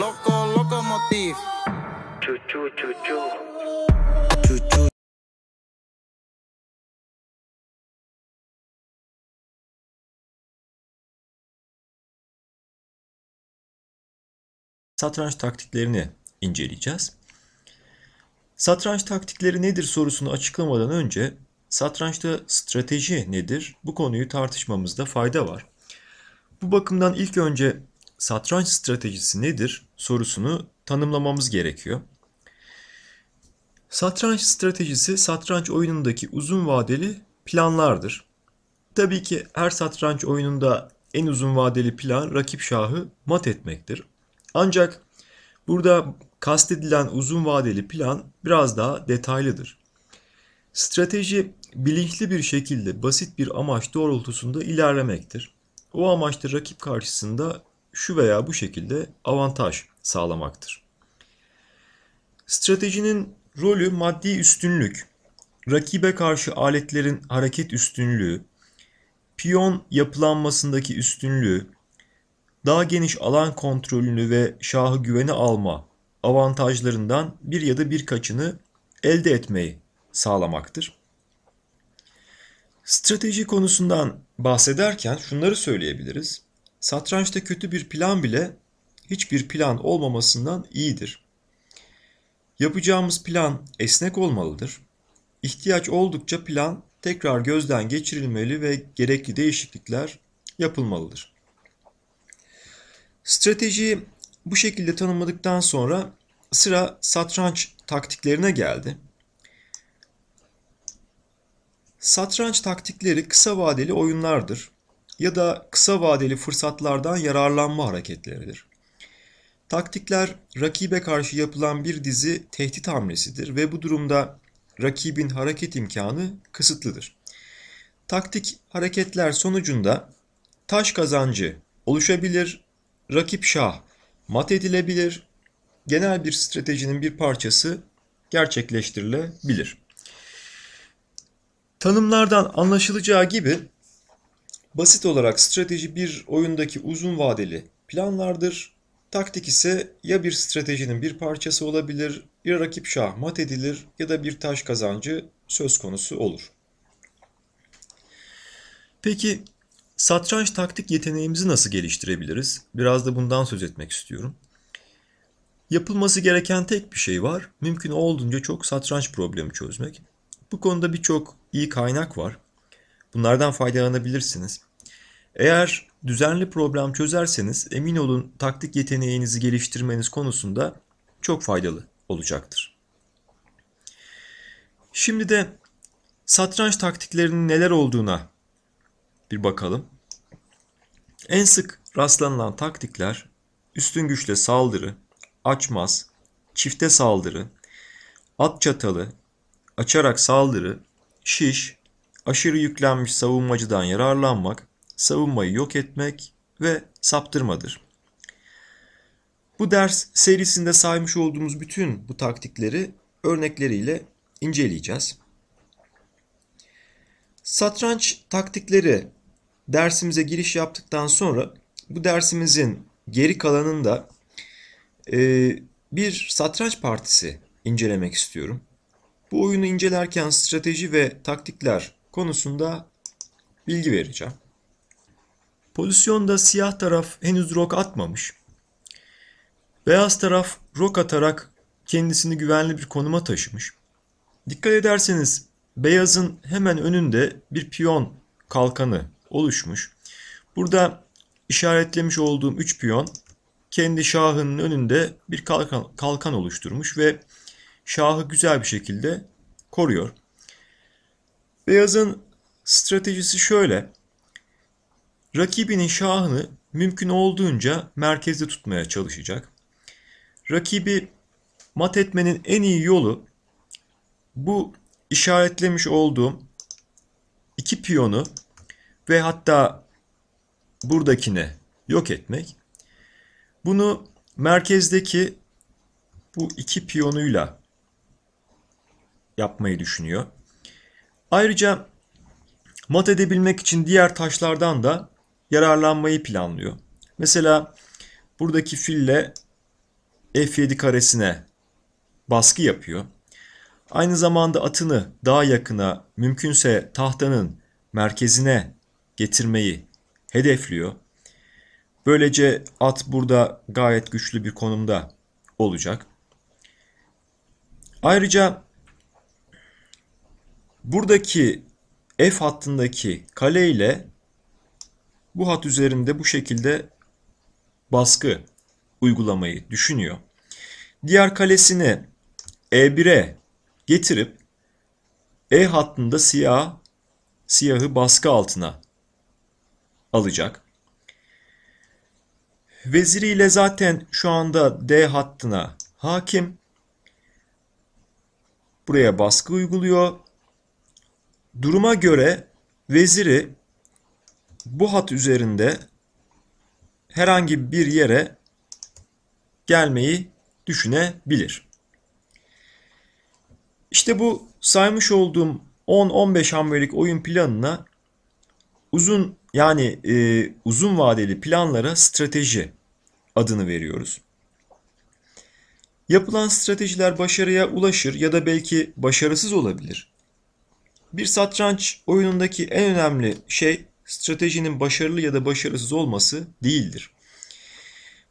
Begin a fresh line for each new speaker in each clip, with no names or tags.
Loco, locomotive. Chuchu, chuchu. Chuchu. Satranç taktiklerini inceleyeceğiz. Satranç taktikleri nedir sorusunu açıklamadan önce satrançta strateji nedir bu konuyu tartışmamızda fayda var. Bu bakımdan ilk önce satranç stratejisi nedir sorusunu tanımlamamız gerekiyor. Satranç stratejisi satranç oyunundaki uzun vadeli planlardır. Tabii ki her satranç oyununda en uzun vadeli plan rakip şahı mat etmektir. Ancak burada kastedilen uzun vadeli plan biraz daha detaylıdır. Strateji bilinçli bir şekilde basit bir amaç doğrultusunda ilerlemektir. O amaçta rakip karşısında şu veya bu şekilde avantaj sağlamaktır. Stratejinin rolü maddi üstünlük, rakibe karşı aletlerin hareket üstünlüğü, piyon yapılanmasındaki üstünlüğü, daha geniş alan kontrolünü ve şahı güveni alma avantajlarından bir ya da birkaçını elde etmeyi sağlamaktır. Strateji konusundan bahsederken şunları söyleyebiliriz. Satrançta kötü bir plan bile hiçbir plan olmamasından iyidir. Yapacağımız plan esnek olmalıdır. İhtiyaç oldukça plan tekrar gözden geçirilmeli ve gerekli değişiklikler yapılmalıdır. Stratejiyi bu şekilde tanımladıktan sonra sıra satranç taktiklerine geldi. Satranç taktikleri kısa vadeli oyunlardır ya da kısa vadeli fırsatlardan yararlanma hareketleridir. Taktikler rakibe karşı yapılan bir dizi tehdit hamlesidir ve bu durumda rakibin hareket imkanı kısıtlıdır. Taktik hareketler sonucunda taş kazancı oluşabilir, rakip şah mat edilebilir, genel bir stratejinin bir parçası gerçekleştirilebilir. Tanımlardan anlaşılacağı gibi Basit olarak strateji bir oyundaki uzun vadeli planlardır. Taktik ise ya bir stratejinin bir parçası olabilir, ya rakip şahmat edilir ya da bir taş kazancı söz konusu olur. Peki satranç taktik yeteneğimizi nasıl geliştirebiliriz? Biraz da bundan söz etmek istiyorum. Yapılması gereken tek bir şey var. Mümkün olduğunca çok satranç problemi çözmek. Bu konuda birçok iyi kaynak var. Bunlardan faydalanabilirsiniz. Eğer düzenli problem çözerseniz emin olun taktik yeteneğinizi geliştirmeniz konusunda çok faydalı olacaktır. Şimdi de satranç taktiklerinin neler olduğuna bir bakalım. En sık rastlanılan taktikler üstün güçle saldırı, açmaz, çifte saldırı, at çatalı, açarak saldırı, şiş, aşırı yüklenmiş savunmacıdan yararlanmak, savunmayı yok etmek ve saptırmadır. Bu ders serisinde saymış olduğumuz bütün bu taktikleri örnekleriyle inceleyeceğiz. Satranç taktikleri dersimize giriş yaptıktan sonra bu dersimizin geri kalanında e, bir satranç partisi incelemek istiyorum. Bu oyunu incelerken strateji ve taktikler konusunda bilgi vereceğim. Pozisyonda siyah taraf henüz rok atmamış. Beyaz taraf rok atarak kendisini güvenli bir konuma taşımış. Dikkat ederseniz beyazın hemen önünde bir piyon kalkanı oluşmuş. Burada işaretlemiş olduğum 3 piyon kendi şahının önünde bir kalkan, kalkan oluşturmuş ve şahı güzel bir şekilde koruyor. Beyazın stratejisi şöyle. Rakibinin şahını mümkün olduğunca merkezde tutmaya çalışacak. Rakibi mat etmenin en iyi yolu bu işaretlemiş olduğum iki piyonu ve hatta buradakine yok etmek. Bunu merkezdeki bu iki piyonuyla yapmayı düşünüyor. Ayrıca mat edebilmek için diğer taşlardan da yararlanmayı planlıyor. Mesela buradaki fille F7 karesine baskı yapıyor. Aynı zamanda atını daha yakına mümkünse tahtanın merkezine getirmeyi hedefliyor. Böylece at burada gayet güçlü bir konumda olacak. Ayrıca buradaki F hattındaki kale ile bu hat üzerinde bu şekilde baskı uygulamayı düşünüyor. Diğer kalesini E1'e getirip E hattında siyah siyahı baskı altına alacak. Veziriyle zaten şu anda D hattına hakim. Buraya baskı uyguluyor. Duruma göre veziri bu hat üzerinde herhangi bir yere gelmeyi düşünebilir. İşte bu saymış olduğum 10-15 hamlelik oyun planına uzun yani e, uzun vadeli planlara strateji adını veriyoruz. Yapılan stratejiler başarıya ulaşır ya da belki başarısız olabilir. Bir satranç oyunundaki en önemli şey stratejinin başarılı ya da başarısız olması değildir.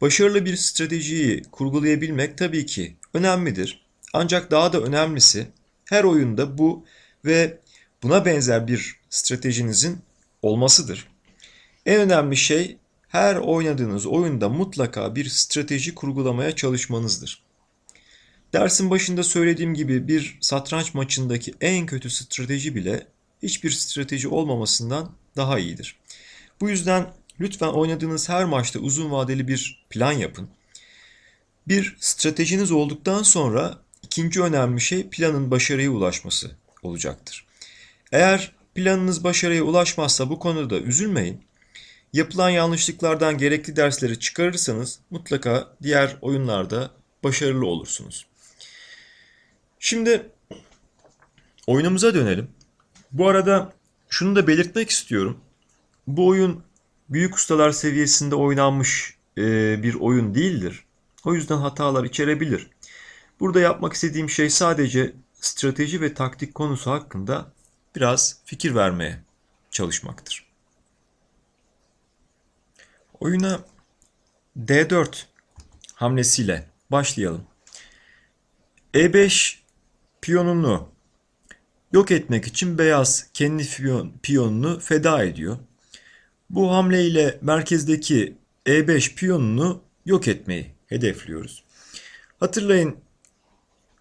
Başarılı bir stratejiyi kurgulayabilmek tabii ki önemlidir. Ancak daha da önemlisi her oyunda bu ve buna benzer bir stratejinizin olmasıdır. En önemli şey her oynadığınız oyunda mutlaka bir strateji kurgulamaya çalışmanızdır. Dersin başında söylediğim gibi bir satranç maçındaki en kötü strateji bile hiçbir strateji olmamasından daha iyidir. Bu yüzden lütfen oynadığınız her maçta uzun vadeli bir plan yapın. Bir stratejiniz olduktan sonra ikinci önemli şey planın başarıya ulaşması olacaktır. Eğer planınız başarıya ulaşmazsa bu konuda üzülmeyin. Yapılan yanlışlıklardan gerekli dersleri çıkarırsanız mutlaka diğer oyunlarda başarılı olursunuz. Şimdi oyunumuza dönelim. Bu arada şunu da belirtmek istiyorum. Bu oyun büyük ustalar seviyesinde oynanmış e, bir oyun değildir. O yüzden hatalar içerebilir. Burada yapmak istediğim şey sadece strateji ve taktik konusu hakkında biraz fikir vermeye çalışmaktır. Oyuna D4 hamlesiyle başlayalım. E5 piyonunu yok etmek için beyaz kendi piyonunu feda ediyor. Bu hamle ile merkezdeki E5 piyonunu yok etmeyi hedefliyoruz. Hatırlayın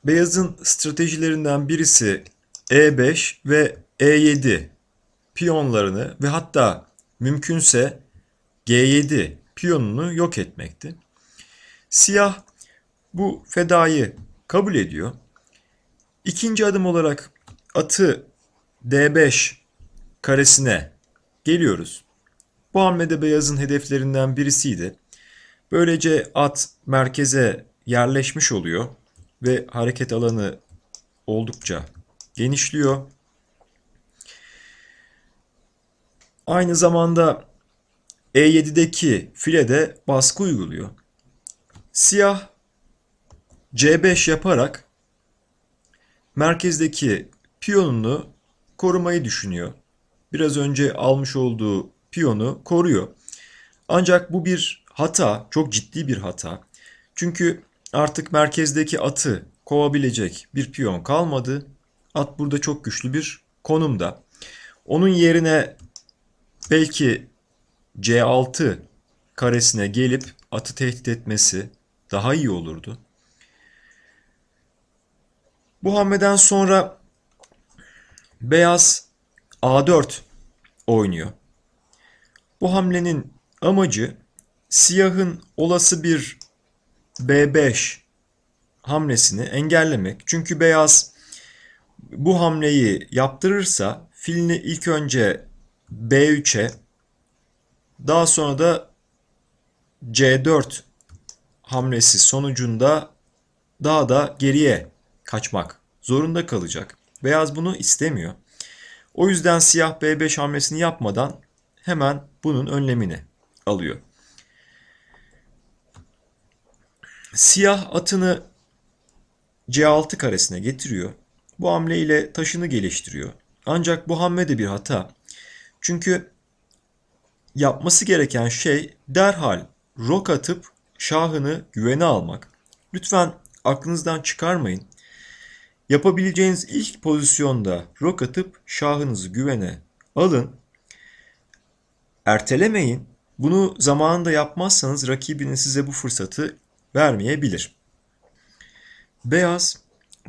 beyazın stratejilerinden birisi E5 ve E7 piyonlarını ve hatta mümkünse G7 piyonunu yok etmekti. Siyah bu fedayı kabul ediyor. İkinci adım olarak atı D5 karesine geliyoruz. Bu hamlede beyazın hedeflerinden birisiydi. Böylece at merkeze yerleşmiş oluyor ve hareket alanı oldukça genişliyor. Aynı zamanda E7'deki file de baskı uyguluyor. Siyah C5 yaparak merkezdeki piyonunu korumayı düşünüyor. Biraz önce almış olduğu piyonu koruyor. Ancak bu bir hata, çok ciddi bir hata. Çünkü artık merkezdeki atı kovabilecek bir piyon kalmadı. At burada çok güçlü bir konumda. Onun yerine belki C6 karesine gelip atı tehdit etmesi daha iyi olurdu. Bu hamleden sonra beyaz A4 oynuyor. Bu hamlenin amacı siyahın olası bir B5 hamlesini engellemek. Çünkü beyaz bu hamleyi yaptırırsa filini ilk önce B3'e daha sonra da C4 hamlesi sonucunda daha da geriye kaçmak zorunda kalacak. Beyaz bunu istemiyor. O yüzden siyah B5 hamlesini yapmadan hemen bunun önlemini alıyor. Siyah atını C6 karesine getiriyor. Bu hamle ile taşını geliştiriyor. Ancak bu hamle de bir hata. Çünkü yapması gereken şey derhal rok atıp şahını güvene almak. Lütfen aklınızdan çıkarmayın. Yapabileceğiniz ilk pozisyonda rok atıp şahınızı güvene alın. Ertelemeyin. Bunu zamanında yapmazsanız rakibiniz size bu fırsatı vermeyebilir. Beyaz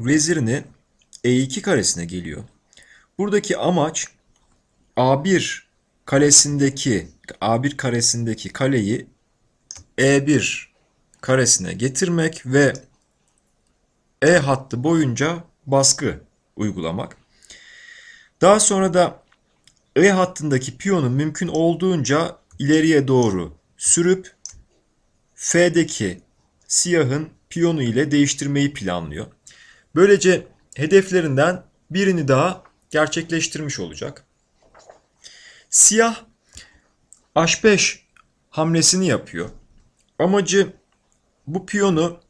vezirini e E2 karesine geliyor. Buradaki amaç A1 kalesindeki A1 karesindeki kaleyi E1 karesine getirmek ve E hattı boyunca baskı uygulamak. Daha sonra da E hattındaki piyonu mümkün olduğunca ileriye doğru sürüp F'deki siyahın piyonu ile değiştirmeyi planlıyor. Böylece hedeflerinden birini daha gerçekleştirmiş olacak. Siyah H5 hamlesini yapıyor. Amacı bu piyonu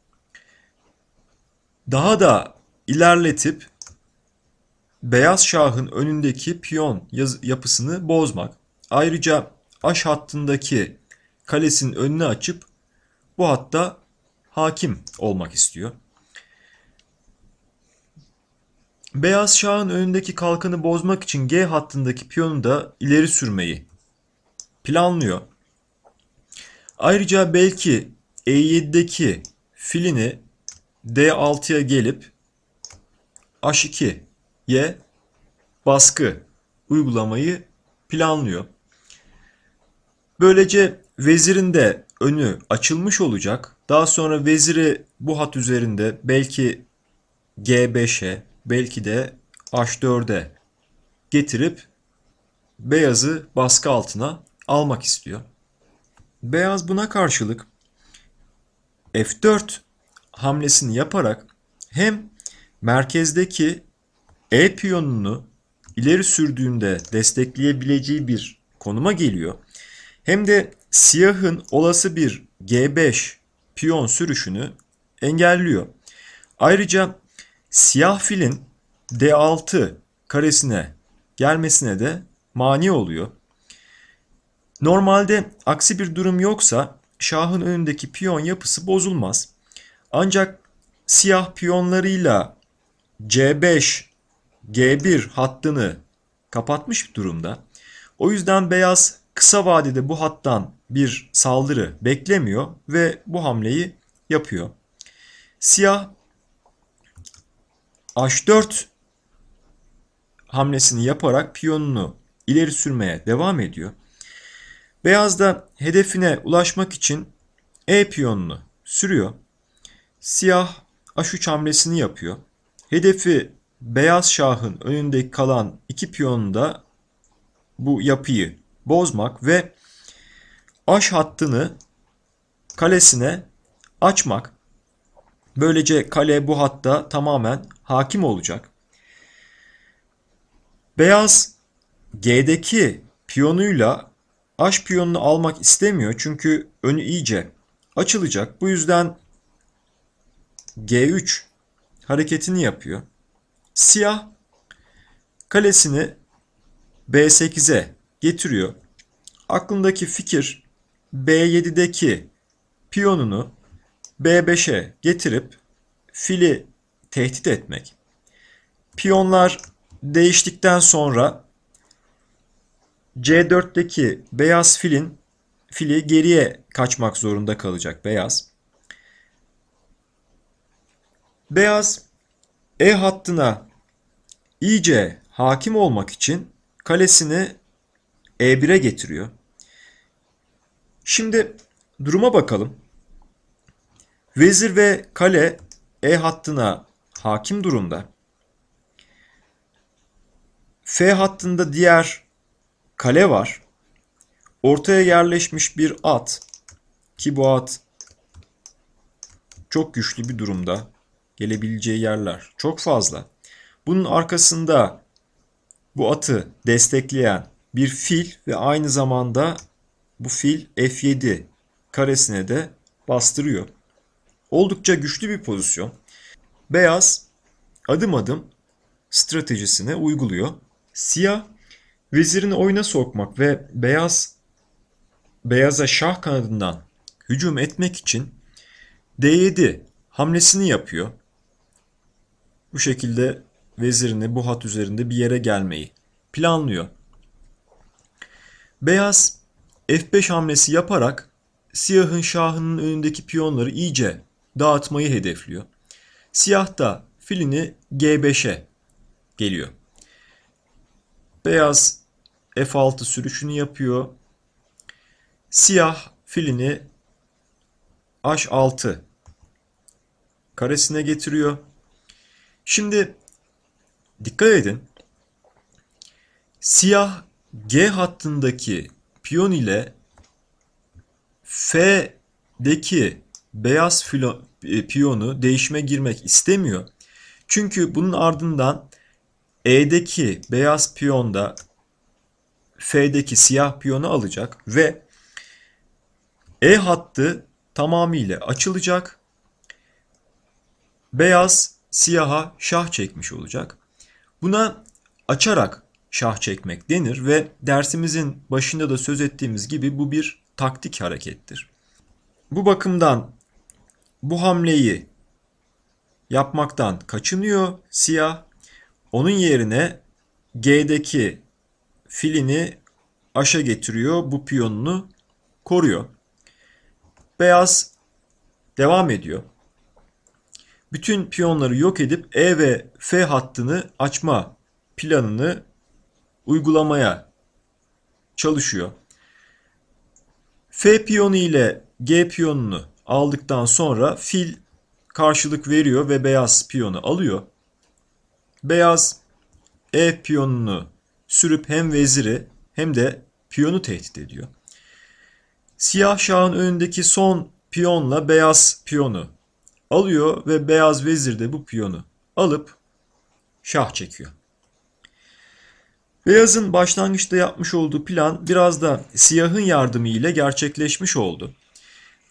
daha da ilerletip beyaz şahın önündeki piyon yapısını bozmak. Ayrıca aş hattındaki kalesin önünü açıp bu hatta hakim olmak istiyor. Beyaz şahın önündeki kalkanı bozmak için G hattındaki piyonu da ileri sürmeyi planlıyor. Ayrıca belki E7'deki filini D6'ya gelip H2'ye baskı uygulamayı planlıyor. Böylece vezirin de önü açılmış olacak. Daha sonra veziri bu hat üzerinde belki G5'e belki de H4'e getirip beyazı baskı altına almak istiyor. Beyaz buna karşılık F4 hamlesini yaparak hem merkezdeki E piyonunu ileri sürdüğünde destekleyebileceği bir konuma geliyor. Hem de siyahın olası bir G5 piyon sürüşünü engelliyor. Ayrıca siyah filin D6 karesine gelmesine de mani oluyor. Normalde aksi bir durum yoksa şahın önündeki piyon yapısı bozulmaz. Ancak siyah piyonlarıyla C5, G1 hattını kapatmış durumda. O yüzden beyaz kısa vadede bu hattan bir saldırı beklemiyor ve bu hamleyi yapıyor. Siyah H4 hamlesini yaparak piyonunu ileri sürmeye devam ediyor. Beyaz da hedefine ulaşmak için E piyonunu sürüyor. Siyah H3 hamlesini yapıyor. Hedefi beyaz şahın önünde kalan iki piyonu da bu yapıyı bozmak ve aş hattını kalesine açmak. Böylece kale bu hatta tamamen hakim olacak. Beyaz G'deki piyonuyla aş piyonunu almak istemiyor çünkü önü iyice açılacak. Bu yüzden G3 hareketini yapıyor. Siyah kalesini B8'e getiriyor. Aklındaki fikir B7'deki piyonunu B5'e getirip fili tehdit etmek. Piyonlar değiştikten sonra C4'teki beyaz filin fili geriye kaçmak zorunda kalacak beyaz. Beyaz E hattına iyice hakim olmak için kalesini E1'e getiriyor. Şimdi duruma bakalım. Vezir ve kale E hattına hakim durumda. F hattında diğer kale var. Ortaya yerleşmiş bir at ki bu at çok güçlü bir durumda gelebileceği yerler çok fazla. Bunun arkasında bu atı destekleyen bir fil ve aynı zamanda bu fil F7 karesine de bastırıyor. Oldukça güçlü bir pozisyon. Beyaz adım adım stratejisine uyguluyor. Siyah vezirini oyuna sokmak ve beyaz beyaza şah kanadından hücum etmek için D7 hamlesini yapıyor bu şekilde vezirini bu hat üzerinde bir yere gelmeyi planlıyor. Beyaz F5 hamlesi yaparak siyahın şahının önündeki piyonları iyice dağıtmayı hedefliyor. Siyah da filini G5'e geliyor. Beyaz F6 sürüşünü yapıyor. Siyah filini H6 karesine getiriyor. Şimdi dikkat edin. Siyah G hattındaki piyon ile F'deki beyaz filo, e, piyonu değişime girmek istemiyor. Çünkü bunun ardından E'deki beyaz piyon da F'deki siyah piyonu alacak ve E hattı tamamıyla açılacak. Beyaz siyaha şah çekmiş olacak. Buna açarak şah çekmek denir ve dersimizin başında da söz ettiğimiz gibi bu bir taktik harekettir. Bu bakımdan bu hamleyi yapmaktan kaçınıyor siyah. Onun yerine G'deki filini aşa getiriyor, bu piyonunu koruyor. Beyaz devam ediyor bütün piyonları yok edip E ve F hattını açma planını uygulamaya çalışıyor. F piyonu ile G piyonunu aldıktan sonra fil karşılık veriyor ve beyaz piyonu alıyor. Beyaz E piyonunu sürüp hem veziri hem de piyonu tehdit ediyor. Siyah şahın önündeki son piyonla beyaz piyonu alıyor ve beyaz vezir de bu piyonu alıp şah çekiyor. Beyazın başlangıçta yapmış olduğu plan biraz da siyahın yardımı ile gerçekleşmiş oldu.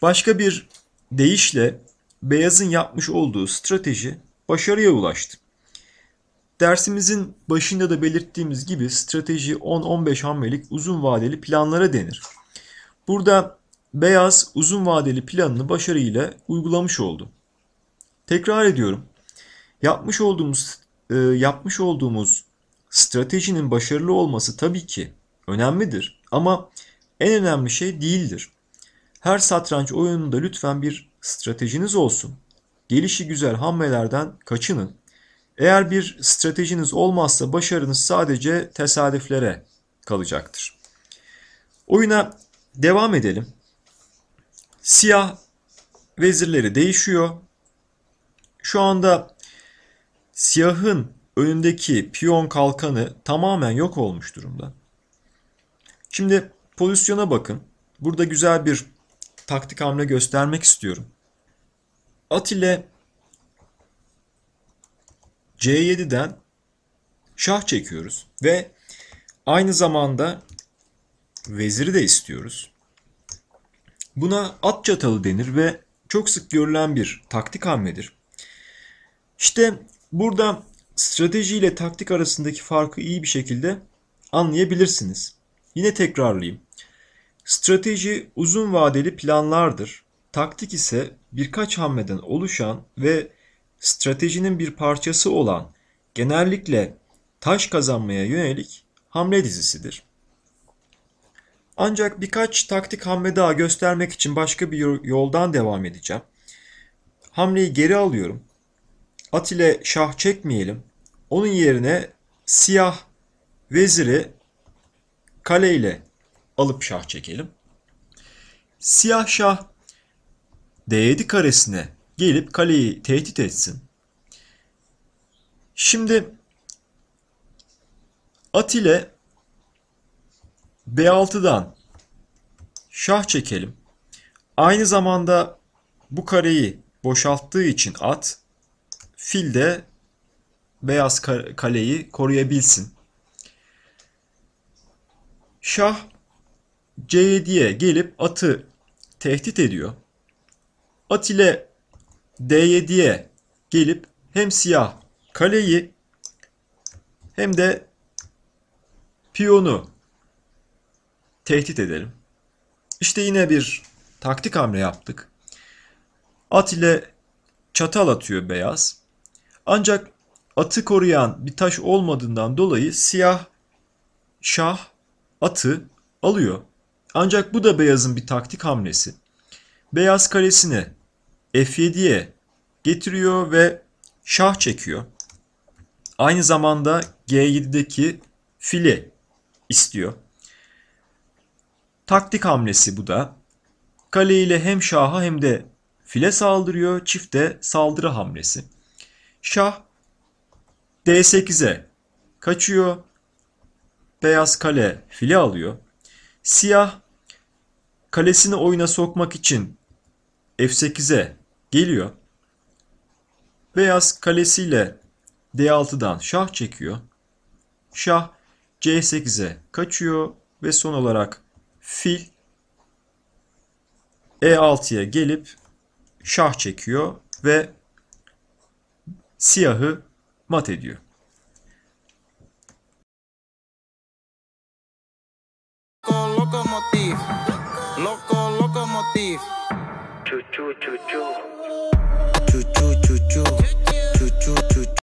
Başka bir deyişle beyazın yapmış olduğu strateji başarıya ulaştı. Dersimizin başında da belirttiğimiz gibi strateji 10-15 hamlelik uzun vadeli planlara denir. Burada beyaz uzun vadeli planını başarıyla uygulamış oldu. Tekrar ediyorum. Yapmış olduğumuz e, yapmış olduğumuz stratejinin başarılı olması tabii ki önemlidir ama en önemli şey değildir. Her satranç oyununda lütfen bir stratejiniz olsun. Gelişi güzel hamlelerden kaçının. Eğer bir stratejiniz olmazsa başarınız sadece tesadüflere kalacaktır. Oyuna devam edelim. Siyah vezirleri değişiyor. Şu anda siyahın önündeki piyon kalkanı tamamen yok olmuş durumda. Şimdi pozisyona bakın. Burada güzel bir taktik hamle göstermek istiyorum. At ile C7'den şah çekiyoruz ve aynı zamanda veziri de istiyoruz. Buna at çatalı denir ve çok sık görülen bir taktik hamledir. İşte burada strateji ile taktik arasındaki farkı iyi bir şekilde anlayabilirsiniz. Yine tekrarlayayım. Strateji uzun vadeli planlardır. Taktik ise birkaç hamleden oluşan ve stratejinin bir parçası olan genellikle taş kazanmaya yönelik hamle dizisidir. Ancak birkaç taktik hamle daha göstermek için başka bir yoldan devam edeceğim. Hamleyi geri alıyorum at ile şah çekmeyelim. Onun yerine siyah veziri kale ile alıp şah çekelim. Siyah şah D7 karesine gelip kaleyi tehdit etsin. Şimdi at ile B6'dan şah çekelim. Aynı zamanda bu kareyi boşalttığı için at fil de beyaz kaleyi koruyabilsin. Şah C7'ye gelip atı tehdit ediyor. At ile D7'ye gelip hem siyah kaleyi hem de piyonu tehdit edelim. İşte yine bir taktik hamle yaptık. At ile çatal atıyor beyaz. Ancak atı koruyan bir taş olmadığından dolayı siyah şah atı alıyor. Ancak bu da beyazın bir taktik hamlesi. Beyaz kalesini F7'ye getiriyor ve şah çekiyor. Aynı zamanda G7'deki file istiyor. Taktik hamlesi bu da. Kale ile hem şaha hem de file saldırıyor. Çifte saldırı hamlesi. Şah D8'e kaçıyor. Beyaz kale fili alıyor. Siyah kalesini oyuna sokmak için F8'e geliyor. Beyaz kalesiyle D6'dan şah çekiyor. Şah C8'e kaçıyor ve son olarak fil E6'ya gelip şah çekiyor ve siyahı mat ediyor. Locomotive, loco locomotive. Chu chu chu chu.